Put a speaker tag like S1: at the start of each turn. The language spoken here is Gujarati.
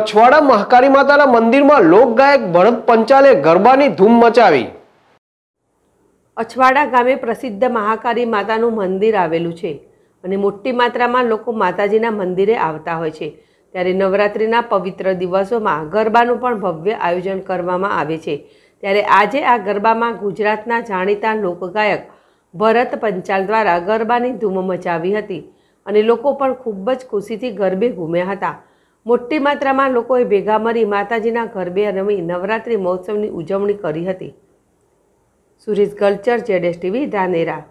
S1: કછવાડા મહાકાળી માતાના મંદિરમાં લોકગાયક ભરત પંચાલે ગરબાની ધૂમ મચાવી
S2: અછવાડા ગામે પ્રસિદ્ધ મહાકાળી માતાનું મંદિર આવેલું છે અને મોટી માત્રામાં લોકો માતાજીના મંદિરે આવતા હોય છે ત્યારે નવરાત્રિના પવિત્ર દિવસોમાં ગરબાનું પણ ભવ્ય આયોજન કરવામાં આવે છે ત્યારે આજે આ ગરબામાં ગુજરાતના જાણીતા લોકગાયક ભરત પંચાલ દ્વારા ગરબાની ધૂમ મચાવી હતી અને લોકો પણ ખૂબ જ ખુશીથી ગરબે ઘૂમ્યા હતા મોટી માત્રામાં લોકોએ ભેગા મળી માતાજીના ગરબે રમી નવરાત્રિ મહોત્સવની ઉજવણી કરી હતી સુરેશ કલ્ચર જેડેશ ટીવી ધાનેરા